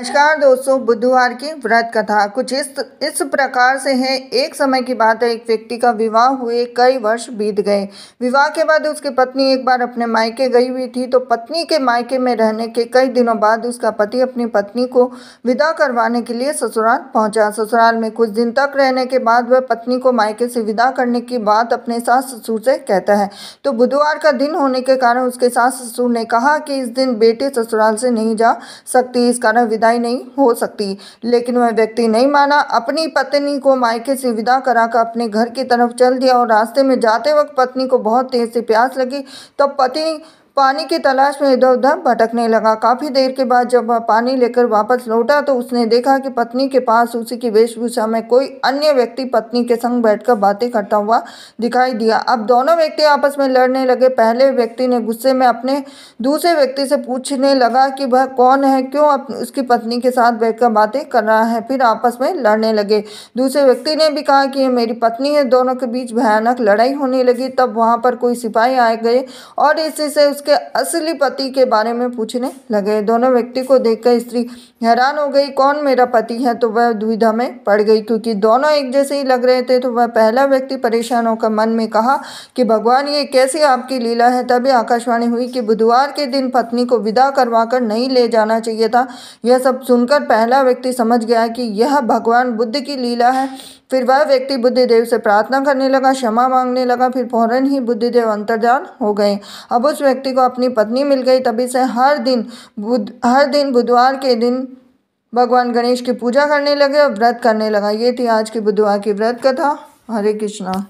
नमस्कार दोस्तों बुधवार की व्रत कथा कुछ इस इस प्रकार से है एक समय की बात है एक व्यक्ति का विवाह हुए कई वर्ष बीत गए विवाह के बाद उसकी पत्नी एक बार अपने मायके गई हुई थी तो पत्नी के मायके में रहने के कई दिनों बाद उसका पति अपनी पत्नी को विदा करवाने के लिए ससुराल पहुंचा ससुराल में कुछ दिन तक रहने के बाद वह पत्नी को मायके से विदा करने की बात अपने सास ससुर से कहता है तो बुधवार का दिन होने के कारण उसके सास ससुर ने कहा कि इस दिन बेटे ससुराल से नहीं जा सकती इस कारण विदाई नहीं हो सकती लेकिन वह व्यक्ति नहीं माना अपनी पत्नी को मायके से विदा कराकर अपने घर की तरफ चल दिया और रास्ते में जाते वक्त पत्नी को बहुत तेज़ से प्यास लगी तब तो पति पानी की तलाश में इधर उधर भटकने लगा काफ़ी देर के बाद जब वह पानी लेकर वापस लौटा तो उसने देखा कि पत्नी के पास उसी की वेशभूषा में कोई अन्य व्यक्ति पत्नी के संग बैठकर बातें करता हुआ दिखाई दिया अब दोनों व्यक्ति आपस में लड़ने लगे पहले व्यक्ति ने गुस्से में अपने दूसरे व्यक्ति से पूछने लगा कि वह कौन है क्यों उसकी पत्नी के साथ बैठकर बातें कर रहा है फिर आपस में लड़ने लगे दूसरे व्यक्ति ने भी कहा कि मेरी पत्नी है दोनों के बीच भयानक लड़ाई होने लगी तब वहाँ पर कोई सिपाही आ गए और इसी से उस उसके असली पति के बारे में पूछने लगे दोनों व्यक्ति को देखकर स्त्री हैरान हो गई कौन मेरा पति है तो वह दुविधा में पड़ गई क्योंकि दोनों एक जैसे ही लग रहे थे तो वह पहला व्यक्ति परेशान होकर मन में कहा कि भगवान ये कैसी आपकी लीला है तभी आकाशवाणी हुई कि बुधवार के दिन पत्नी को विदा करवाकर नहीं ले जाना चाहिए था यह सब सुनकर पहला व्यक्ति समझ गया कि यह भगवान बुद्ध की लीला है फिर वह व्यक्ति बुद्धिदेव से प्रार्थना करने लगा क्षमा मांगने लगा फिर फौरन ही बुद्धिदेव अंतर्जान हो गए अब उस व्यक्ति को अपनी पत्नी मिल गई तभी से हर दिन बुध हर दिन बुधवार के दिन भगवान गणेश की पूजा करने लगे और व्रत करने लगा ये थी आज की बुधवार की व्रत कथा हरे कृष्णा